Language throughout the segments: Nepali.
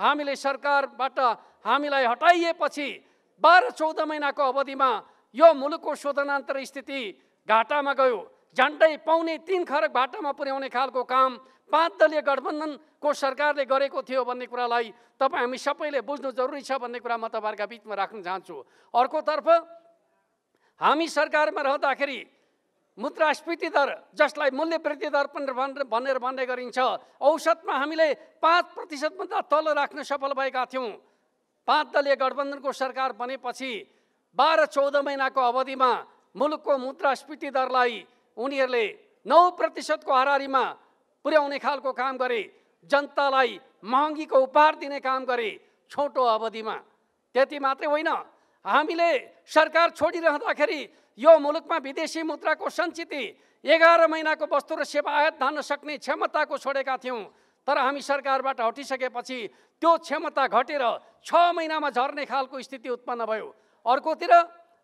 हामीले सरकारबाट हामीलाई हटाइएपछि बाह्र चौध महिनाको अवधिमा यो मुलुकको शोधनान्तर स्थिति घाटामा गयो झन्डै पाउने तिन खरक भाटामा पुर्याउने खालको काम पाँच दलीय गठबन्धनको सरकारले गरेको थियो भन्ने कुरालाई तपाईँ हामी सबैले बुझ्नु जरुरी छ भन्ने कुरा म तपाईँहरूका बिचमा राख्न चाहन्छु अर्कोतर्फ हामी सरकारमा रहँदाखेरि मुद्रास्फीति दर जसलाई मूल्य वृद्धि दर भनेर भनेर भन्ने गरिन्छ औसतमा हामीले पाँच प्रतिशतभन्दा तल राख्न सफल भएका थियौँ पाँच दलीय गठबन्धनको सरकार बनेपछि बाह्र चौध महिनाको अवधिमा मुलुकको मुद्रास्फीति दरलाई उनीहरूले नौ प्रतिशतको हरारीमा पुर्याउने खालको काम गरे जनतालाई महँगीको उपहार दिने काम गरे छोटो अवधिमा त्यति मात्रै होइन हामीले सरकार छोडिरहँदाखेरि यो मुलुकमा विदेशी मुद्राको सञ्चित एघार महिनाको वस्तु र सेवा आयात धान्न सक्ने क्षमताको छोडेका थियौँ तर हामी सरकारबाट हटिसकेपछि त्यो क्षमता घटेर छ महिनामा झर्ने खालको स्थिति उत्पन्न भयो अर्कोतिर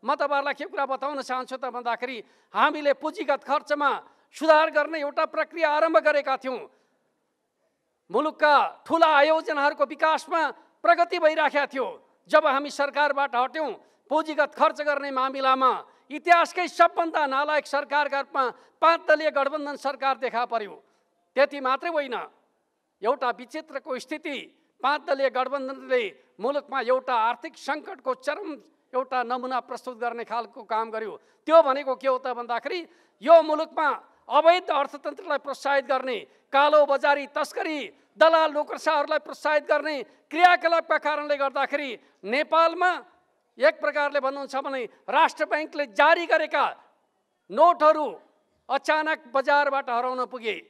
म तपाईँहरूलाई के कुरा बताउन चाहन्छु त भन्दाखेरि हामीले पुँजीगत खर्चमा सुधार गर्ने एउटा प्रक्रिया आरम्भ गरेका थियौँ मुलुकका ठुला आयोजनाहरूको विकासमा प्रगति भइराखेका थियो जब हामी सरकारबाट हट्यौँ पुँजीगत खर्च गर्ने मामिलामा इतिहासकै सबभन्दा नालायक सरकारका रूपमा पाँच दलीय गठबन्धन सरकार देखा पर्यो त्यति मात्रै होइन एउटा विचित्रको स्थिति पाँच दलीय गठबन्धनले मुलुकमा एउटा आर्थिक सङ्कटको चरम एउटा नमुना प्रस्तुत गर्ने खालको काम गर्यो त्यो भनेको के हो त भन्दाखेरि यो मुलुकमा अवैध अर्थतन्त्रलाई प्रोत्साहित गर्ने कालो बजारी तस्करी दलाल नोकरसाहरूलाई प्रोत्साहित गर्ने क्रियाकलापका कारणले गर्दाखेरि नेपालमा एक प्रकारले भन्नुहुन्छ भने राष्ट्र ब्याङ्कले जारी गरेका नोटहरू अचानक बजारबाट हराउन पुगे